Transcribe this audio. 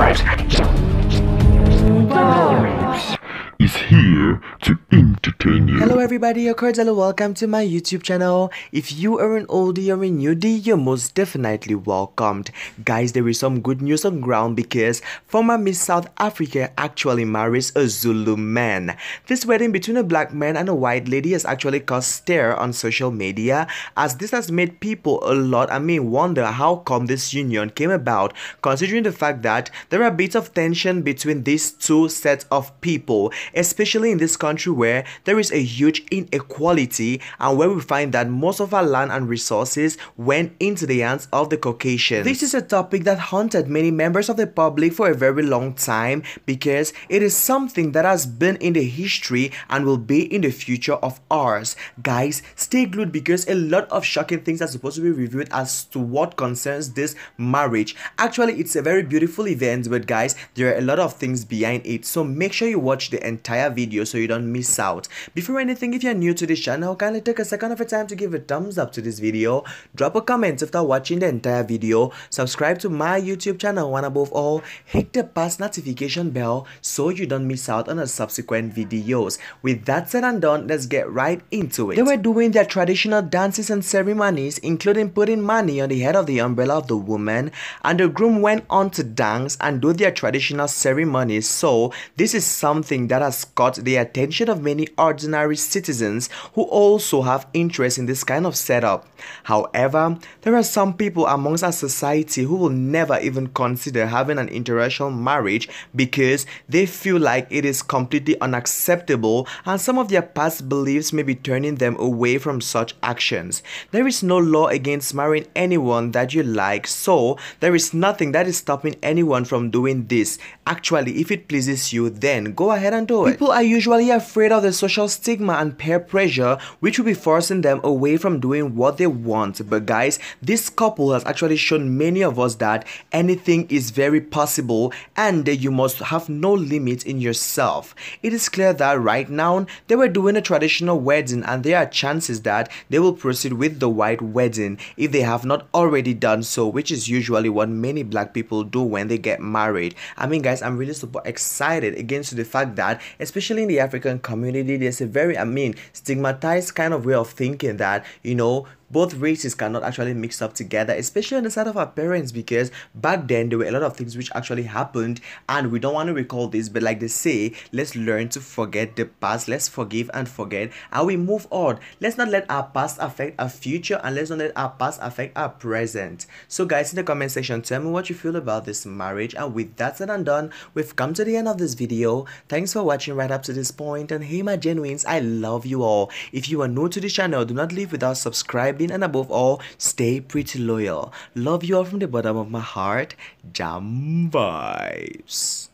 Right. everybody, your cordial welcome to my YouTube channel. If you are an oldie or a newbie, you're most definitely welcomed. Guys, there is some good news on ground because former Miss South Africa actually marries a Zulu man. This wedding between a black man and a white lady has actually caused stir on social media as this has made people a lot, I mean, wonder how come this union came about considering the fact that there are bits of tension between these two sets of people, especially in this country where there is a huge inequality and where we find that most of our land and resources went into the hands of the Caucasians. This is a topic that haunted many members of the public for a very long time because it is something that has been in the history and will be in the future of ours. Guys, stay glued because a lot of shocking things are supposed to be revealed as to what concerns this marriage. Actually, it's a very beautiful event, but guys, there are a lot of things behind it. So make sure you watch the entire video so you don't miss out. Before anything if you're new to this channel, kindly take a second of your time to give a thumbs up to this video. Drop a comment after watching the entire video. Subscribe to my YouTube channel and above all, hit the past notification bell so you don't miss out on the subsequent videos. With that said and done, let's get right into it. They were doing their traditional dances and ceremonies including putting money on the head of the umbrella of the woman and the groom went on to dance and do their traditional ceremonies. So this is something that has caught the attention of many ordinary citizens citizens who also have interest in this kind of setup. However, there are some people amongst our society who will never even consider having an interracial marriage because they feel like it is completely unacceptable and some of their past beliefs may be turning them away from such actions. There is no law against marrying anyone that you like, so there is nothing that is stopping anyone from doing this. Actually, if it pleases you, then go ahead and do it. People are usually afraid of the social stigma and and peer pressure, which will be forcing them away from doing what they want. But guys, this couple has actually shown many of us that anything is very possible and you must have no limit in yourself. It is clear that right now they were doing a traditional wedding and there are chances that they will proceed with the white wedding if they have not already done so, which is usually what many black people do when they get married. I mean, guys, I'm really super excited against the fact that, especially in the African community, there's a very amazing mean stigmatized kind of way of thinking that you know both races cannot actually mix up together, especially on the side of our parents, because back then there were a lot of things which actually happened, and we don't want to recall this, but like they say, let's learn to forget the past, let's forgive and forget, and we move on. Let's not let our past affect our future, and let's not let our past affect our present. So, guys, in the comment section, tell me what you feel about this marriage, and with that said and done, we've come to the end of this video. Thanks for watching right up to this point, and hey, my genuines, I love you all. If you are new to the channel, do not leave without subscribing been and above all, stay pretty loyal. Love you all from the bottom of my heart. Jam vibes.